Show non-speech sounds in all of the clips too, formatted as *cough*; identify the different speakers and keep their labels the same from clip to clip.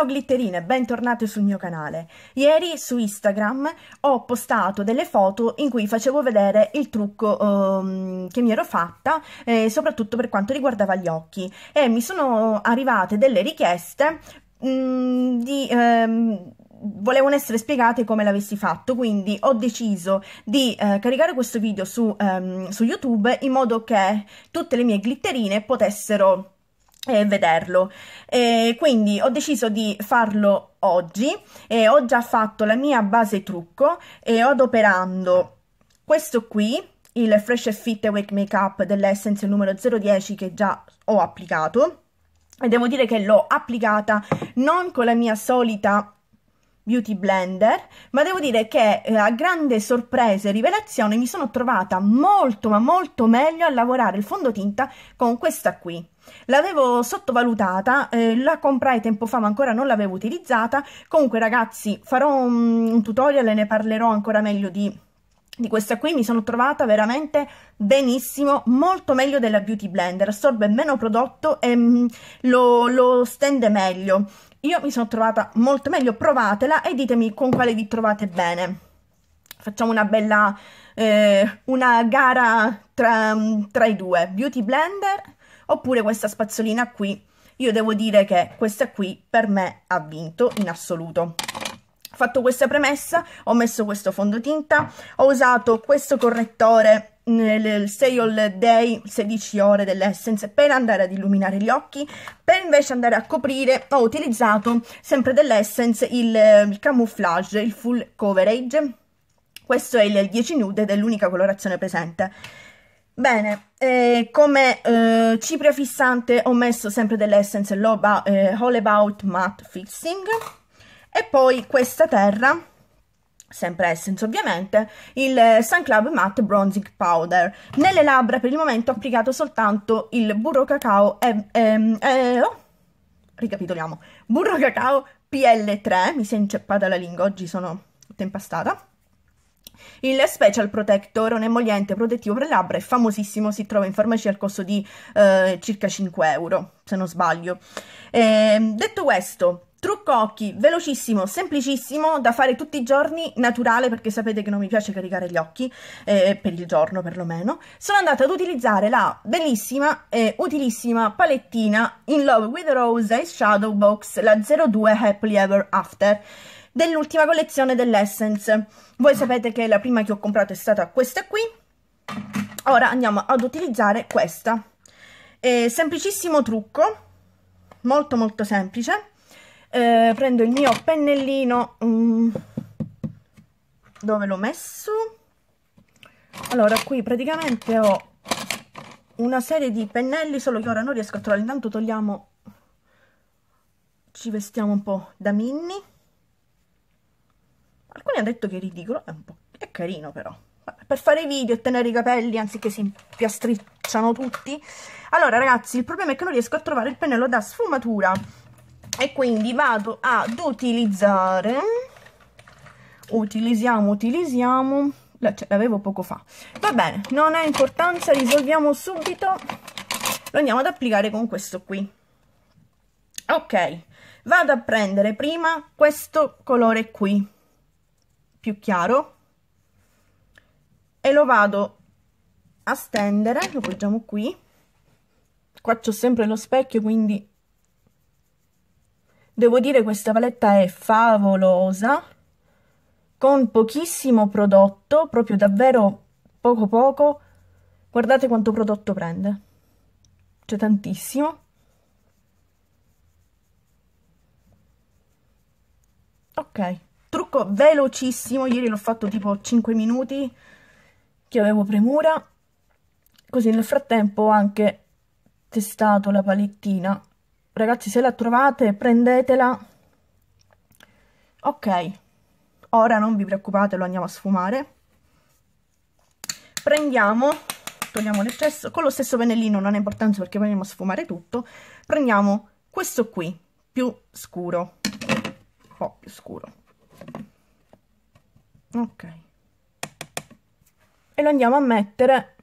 Speaker 1: Ciao glitterine, bentornate sul mio canale. Ieri su Instagram ho postato delle foto in cui facevo vedere il trucco um, che mi ero fatta, eh, soprattutto per quanto riguardava gli occhi, e mi sono arrivate delle richieste um, di... Um, volevano essere spiegate come l'avessi fatto, quindi ho deciso di eh, caricare questo video su, ehm, su YouTube in modo che tutte le mie glitterine potessero e vederlo. E quindi ho deciso di farlo oggi e ho già fatto la mia base trucco e adoperando questo qui, il Fresh Fit Wake Makeup dell'Essence numero 010 che già ho applicato e devo dire che l'ho applicata non con la mia solita Beauty Blender, ma devo dire che eh, a grande sorpresa e rivelazione mi sono trovata molto ma molto meglio a lavorare il fondotinta con questa qui. L'avevo sottovalutata, eh, la comprai tempo fa ma ancora non l'avevo utilizzata. Comunque ragazzi farò un, mm, un tutorial e ne parlerò ancora meglio di di questa qui mi sono trovata veramente benissimo, molto meglio della Beauty Blender, assorbe meno prodotto e mm, lo, lo stende meglio. Io mi sono trovata molto meglio, provatela e ditemi con quale vi trovate bene. Facciamo una bella, eh, una gara tra, mm, tra i due, Beauty Blender oppure questa spazzolina qui io devo dire che questa qui per me ha vinto in assoluto fatto questa premessa ho messo questo fondotinta ho usato questo correttore nel 6 all day 16 ore dell'essence per andare ad illuminare gli occhi per invece andare a coprire ho utilizzato sempre dell'essence il, il camouflage il full coverage questo è il 10 nude ed è l'unica colorazione presente Bene, eh, come eh, cipria fissante ho messo sempre dell'Essence eh, All About Matte Fixing e poi questa terra, sempre Essence ovviamente, il eh, Sun Club Matte Bronzing Powder. Nelle labbra per il momento ho applicato soltanto il burro cacao e... e, ehm, e eh, oh, ricapitoliamo, burro cacao PL3, mi si è inceppata la lingua, oggi sono tutta impastata il Special Protector, un emoliente protettivo per le labbra, è famosissimo, si trova in farmacia al costo di eh, circa 5 euro, se non sbaglio. Eh, detto questo, Trucco occhi, velocissimo, semplicissimo, da fare tutti i giorni, naturale perché sapete che non mi piace caricare gli occhi, eh, per il giorno perlomeno. Sono andata ad utilizzare la bellissima e utilissima palettina In Love with Rose Eyes Shadow Box, la 02 Happily Ever After dell'ultima collezione dell'Essence. Voi mm. sapete che la prima che ho comprato è stata questa qui. Ora andiamo ad utilizzare questa. Eh, semplicissimo trucco, molto molto semplice. Eh, prendo il mio pennellino... Um, dove l'ho messo? Allora, qui praticamente ho una serie di pennelli, solo che ora non riesco a trovare. Intanto togliamo... Ci vestiamo un po' da mini. Alcuni hanno detto che è ridicolo, è, è carino però. per fare video e tenere i capelli anziché si impiastricciano tutti. Allora ragazzi, il problema è che non riesco a trovare il pennello da sfumatura. E quindi vado ad utilizzare... Utilizziamo, utilizziamo... Cioè, l'avevo poco fa. Va bene, non ha importanza, risolviamo subito. Lo andiamo ad applicare con questo qui. Ok, vado a prendere prima questo colore qui più chiaro e lo vado a stendere, lo poggiamo qui, qua c'ho sempre lo specchio quindi devo dire questa paletta è favolosa, con pochissimo prodotto, proprio davvero poco poco, guardate quanto prodotto prende, c'è tantissimo. Ok trucco velocissimo, ieri l'ho fatto tipo 5 minuti che avevo premura, così nel frattempo ho anche testato la palettina. Ragazzi se la trovate prendetela, ok, ora non vi preoccupate lo andiamo a sfumare. Prendiamo, togliamo l'eccesso, con lo stesso pennellino non ha importanza perché poi andiamo a sfumare tutto, prendiamo questo qui, più scuro, un po' più scuro ok e lo andiamo a mettere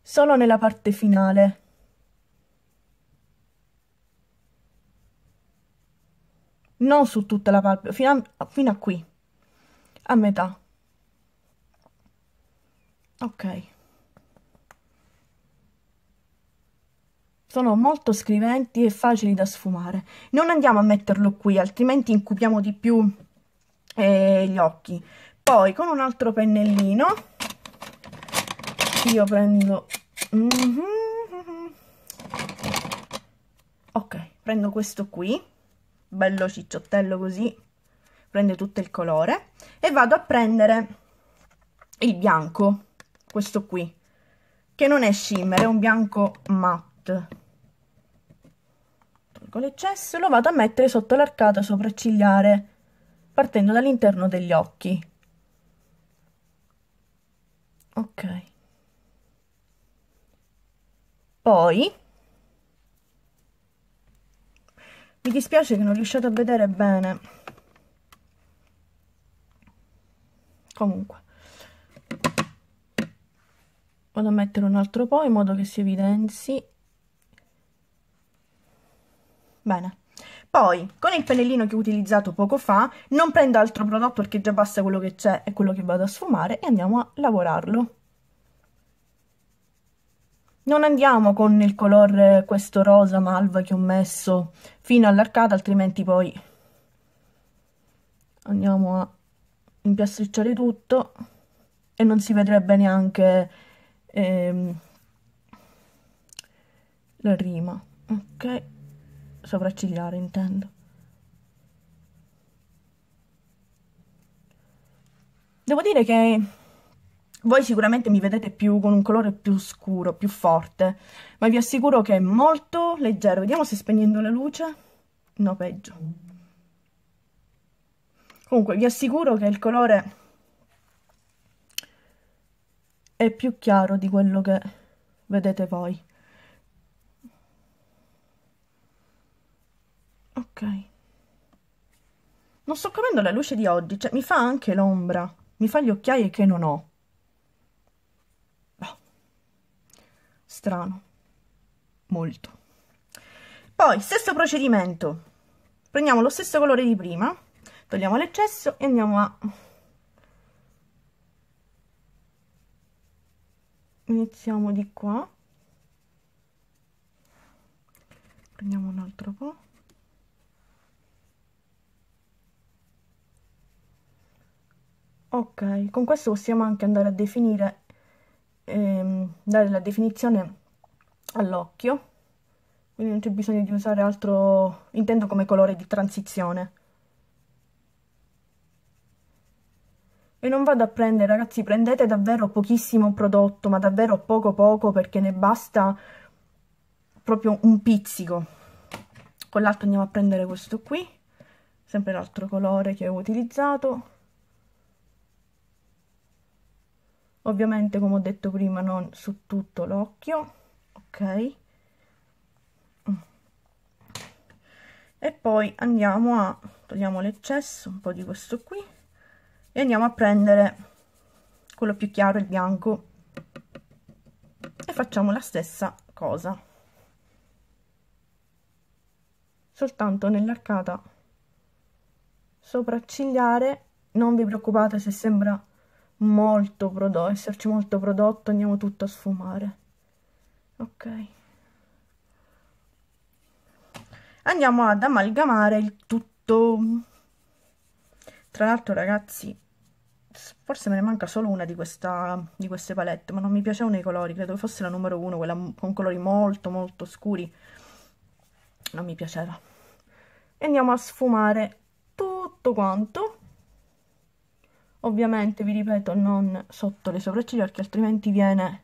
Speaker 1: solo nella parte finale non su tutta la palpebra fino fino a qui a metà ok Sono molto scriventi e facili da sfumare. Non andiamo a metterlo qui, altrimenti incupiamo di più eh, gli occhi. Poi con un altro pennellino, io prendo... Mm -hmm. Ok, prendo questo qui, bello cicciottello così, prende tutto il colore, e vado a prendere il bianco, questo qui, che non è shimmer, è un bianco matte tolgo l'eccesso e lo vado a mettere sotto l'arcata sopraccigliare, partendo dall'interno degli occhi. Ok. Poi, mi dispiace che non riusciate a vedere bene. Comunque. Vado a mettere un altro po' in modo che si evidenzi Bene. Poi, con il pennellino che ho utilizzato poco fa, non prendo altro prodotto perché già basta quello che c'è e quello che vado a sfumare e andiamo a lavorarlo. Non andiamo con il colore eh, questo rosa malva che ho messo fino all'arcata, altrimenti poi andiamo a impiastricciare tutto e non si vedrebbe neanche ehm, la rima. Ok sopraccigliare intendo. Devo dire che voi sicuramente mi vedete più con un colore più scuro, più forte, ma vi assicuro che è molto leggero. Vediamo se spegnendo la luce... No, peggio. Comunque, vi assicuro che il colore è più chiaro di quello che vedete voi. ok non sto capendo la luce di oggi cioè mi fa anche l'ombra mi fa gli occhiaie che non ho oh. strano molto poi stesso procedimento prendiamo lo stesso colore di prima togliamo l'eccesso e andiamo a iniziamo di qua prendiamo un altro po' ok con questo possiamo anche andare a definire ehm, dare la definizione all'occhio quindi non c'è bisogno di usare altro intendo come colore di transizione e non vado a prendere ragazzi prendete davvero pochissimo prodotto ma davvero poco poco perché ne basta proprio un pizzico con l'altro andiamo a prendere questo qui sempre l'altro colore che ho utilizzato ovviamente come ho detto prima non su tutto l'occhio ok e poi andiamo a togliamo l'eccesso un po di questo qui e andiamo a prendere quello più chiaro il bianco e facciamo la stessa cosa soltanto nell'arcata sopraccigliare non vi preoccupate se sembra molto prodotto, esserci molto prodotto, andiamo tutto a sfumare. Ok. Andiamo ad amalgamare il tutto. Tra l'altro ragazzi, forse me ne manca solo una di, questa, di queste palette, ma non mi piacevano i colori, credo fosse la numero uno, quella con colori molto molto scuri. Non mi piaceva. E andiamo a sfumare tutto quanto Ovviamente, vi ripeto, non sotto le sopracciglia perché altrimenti viene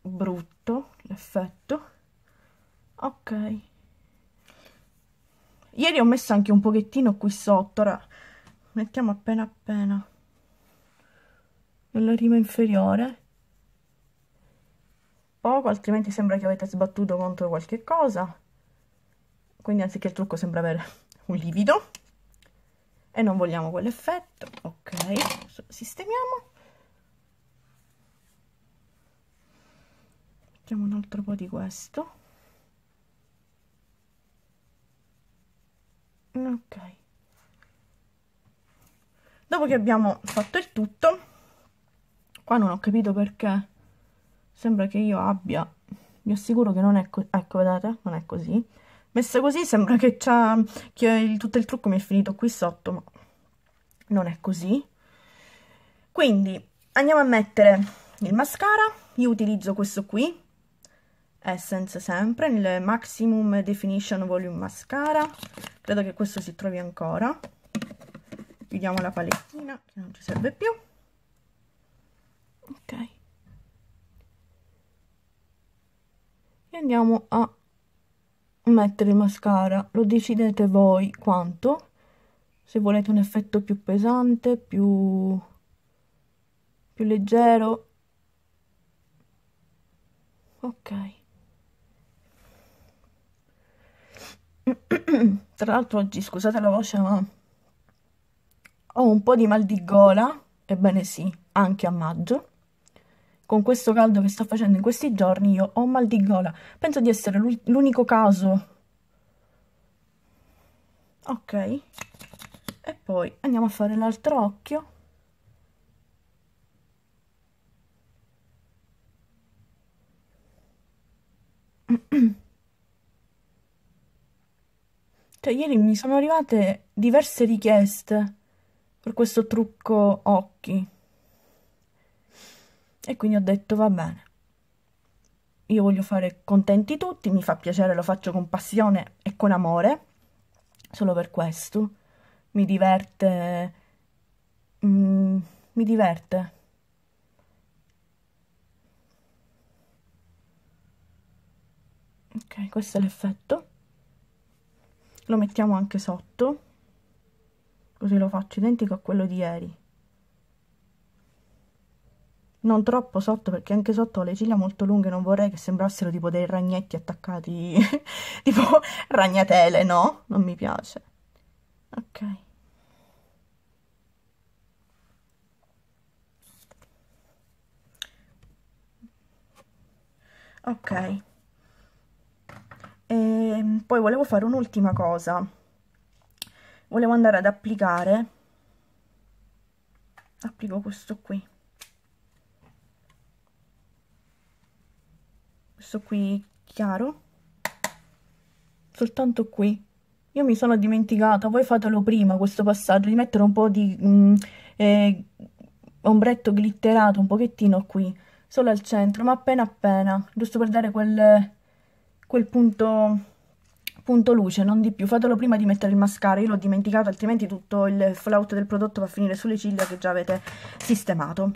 Speaker 1: brutto l'effetto. Ok. Ieri ho messo anche un pochettino qui sotto, ora mettiamo appena appena nella rima inferiore. Poco, altrimenti sembra che avete sbattuto contro qualche cosa. Quindi anziché il trucco sembra avere un livido e non vogliamo quell'effetto ok sistemiamo mettiamo un altro po' di questo ok dopo che abbiamo fatto il tutto qua non ho capito perché sembra che io abbia vi assicuro che non è ecco vedete non è così messa così sembra che, che il, tutto il trucco mi è finito qui sotto, ma non è così. Quindi andiamo a mettere il mascara, io utilizzo questo qui, Essence sempre, il Maximum Definition Volume Mascara, credo che questo si trovi ancora. Chiudiamo la palettina che non ci serve più. Ok. E andiamo a mettere il mascara lo decidete voi quanto se volete un effetto più pesante più, più leggero ok *clears throat* tra l'altro oggi scusate la voce ma ho un po' di mal di gola ebbene sì anche a maggio con questo caldo che sto facendo in questi giorni, io ho mal di gola. Penso di essere l'unico caso. Ok. E poi andiamo a fare l'altro occhio. *clears throat* Cioè, ieri mi sono arrivate diverse richieste per questo trucco occhi. E quindi ho detto va bene, io voglio fare contenti tutti, mi fa piacere, lo faccio con passione e con amore, solo per questo. Mi diverte, mm, mi diverte. Ok, questo è l'effetto. Lo mettiamo anche sotto, così lo faccio identico a quello di ieri non troppo sotto perché anche sotto ho le ciglia molto lunghe non vorrei che sembrassero tipo dei ragnetti attaccati *laughs* tipo ragnatele no non mi piace ok ok e ehm, poi volevo fare un'ultima cosa volevo andare ad applicare applico questo qui questo qui chiaro soltanto qui io mi sono dimenticata voi fatelo prima questo passaggio di mettere un po' di mm, eh, ombretto glitterato un pochettino qui solo al centro ma appena appena giusto per dare quel, quel punto punto luce non di più fatelo prima di mettere il mascara io l'ho dimenticato altrimenti tutto il fallout del prodotto va a finire sulle ciglia che già avete sistemato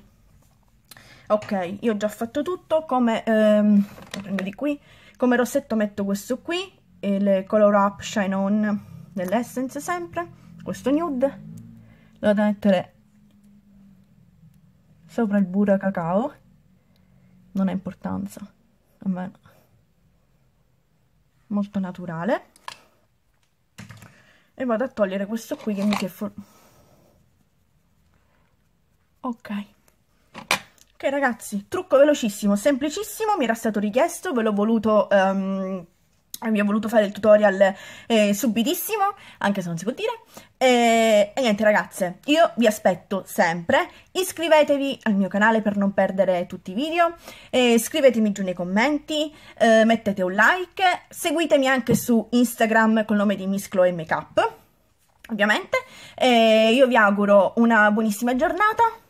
Speaker 1: ok io ho già fatto tutto come ehm, prendo di qui come rossetto metto questo qui il color up shine on dell'essence sempre questo nude lo vado a mettere sopra il burro cacao non ha importanza vabbè molto naturale e vado a togliere questo qui che mi si che ok Ok ragazzi, trucco velocissimo, semplicissimo, mi era stato richiesto, ve l'ho voluto... Um, vi ho voluto fare il tutorial eh, subitissimo, anche se non si può dire. E, e, niente ragazze, io vi aspetto sempre, iscrivetevi al mio canale per non perdere tutti i video, eh, scrivetemi giù nei commenti, eh, mettete un like, seguitemi anche su Instagram col nome di Miss Chloe Makeup, ovviamente. io vi auguro una buonissima giornata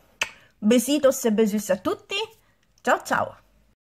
Speaker 1: Besitos e besis a tutti, ciao ciao!